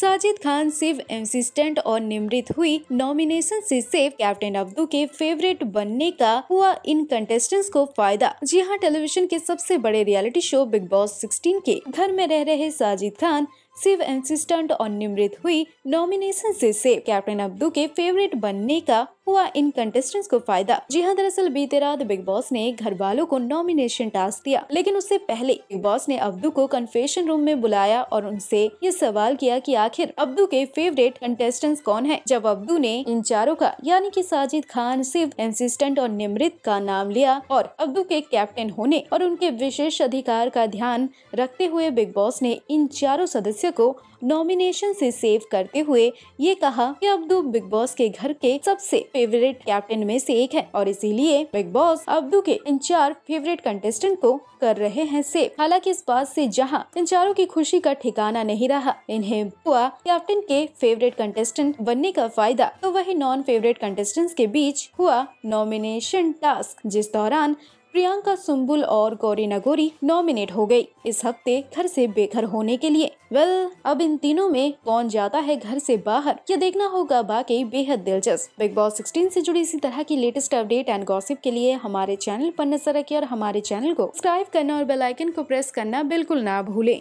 साजिद खान सिर्फ असिस्टेंट और निमृत हुई नॉमिनेशन से सिर्फ कैप्टन अब्दू के फेवरेट बनने का हुआ इन कंटेस्टेंट्स को फायदा जी हाँ टेलीविजन के सबसे बड़े रियलिटी शो बिग बॉस 16 के घर में रह रहे साजिद खान सिर्फ इंसिस्टेंट और निमृत हुई नॉमिनेशन से से कैप्टन अब्दू के फेवरेट बनने का हुआ इन कंटेस्टेंट्स को फायदा जी हाँ दरअसल बीते रात बिग बॉस ने घर वालों को नॉमिनेशन टास्क दिया लेकिन उससे पहले बिग बॉस ने अब्दू को कन्फेशन रूम में बुलाया और उनसे ये सवाल किया कि आखिर अब्दू के फेवरेट कंटेस्टेंट्स कौन है जब अब्दू ने इन चारों का यानी कि साजिद खान सिर्फ इंसिस्टेंट और निमृत का नाम लिया और अब्दू के कैप्टन होने और उनके विशेष अधिकार का ध्यान रखते हुए बिग बॉस ने इन चारों सदस्य सदस्य को नॉमिनेशन से सेव करते हुए ये कहा कि अब्दू बिग बॉस के घर के सबसे फेवरेट कैप्टन में से एक है और इसीलिए बिग बॉस अब्दू के इन चार फेवरेट कंटेस्टेंट को कर रहे हैं सेव हालांकि इस बात से जहां इन चारों की खुशी का ठिकाना नहीं रहा इन्हें हुआ कैप्टन के फेवरेट कंटेस्टेंट बनने का फायदा तो वही नॉन फेवरेट कंटेस्टेंट के बीच हुआ नॉमिनेशन टास्क जिस दौरान प्रियंका सुम्बुल और गौरी नगोरी नॉमिनेट हो गई इस हफ्ते घर से बेघर होने के लिए वेल well, अब इन तीनों में कौन जाता है घर से बाहर ये देखना होगा बाकी बेहद दिलचस्प बिग बॉस 16 से जुड़ी इसी तरह की लेटेस्ट अपडेट एंड गॉसिप के लिए हमारे चैनल पर नजर रखिए और हमारे चैनल को सब्सक्राइब करना और बेलाइकन को प्रेस करना बिल्कुल ना भूले